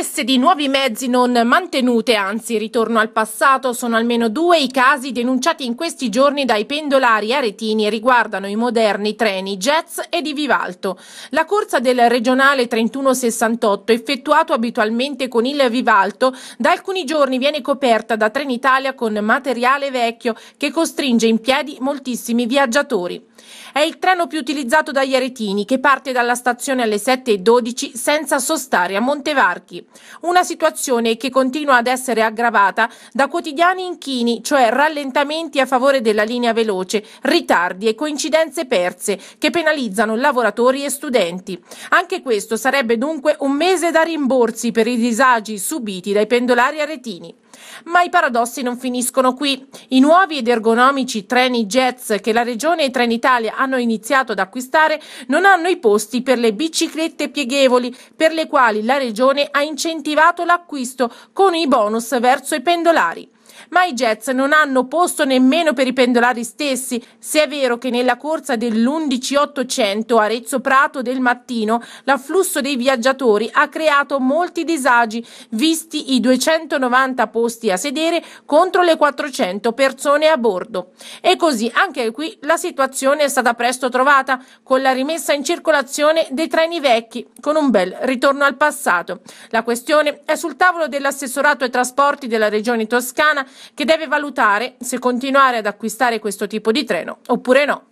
promesse di nuovi mezzi non mantenute, anzi ritorno al passato, sono almeno due i casi denunciati in questi giorni dai pendolari aretini e riguardano i moderni treni Jets e di Vivalto. La corsa del regionale 3168, effettuato abitualmente con il Vivalto, da alcuni giorni viene coperta da Trenitalia con materiale vecchio che costringe in piedi moltissimi viaggiatori. È il treno più utilizzato dagli aretini che parte dalla stazione alle 7.12 senza sostare a Montevarchi. Una situazione che continua ad essere aggravata da quotidiani inchini, cioè rallentamenti a favore della linea veloce, ritardi e coincidenze perse che penalizzano lavoratori e studenti. Anche questo sarebbe dunque un mese da rimborsi per i disagi subiti dai pendolari aretini. Ma i paradossi non finiscono qui. I nuovi ed ergonomici treni jets che la Regione e Trenitalia hanno iniziato ad acquistare non hanno i posti per le biciclette pieghevoli, per le quali la Regione ha incentivato l'acquisto con i bonus verso i pendolari ma i Jets non hanno posto nemmeno per i pendolari stessi, se è vero che nella corsa dell'11800 Arezzo Prato del mattino l'afflusso dei viaggiatori ha creato molti disagi, visti i 290 posti a sedere contro le 400 persone a bordo. E così anche qui la situazione è stata presto trovata con la rimessa in circolazione dei treni vecchi, con un bel ritorno al passato. La questione è sul tavolo dell'assessorato ai trasporti della regione toscana che deve valutare se continuare ad acquistare questo tipo di treno oppure no.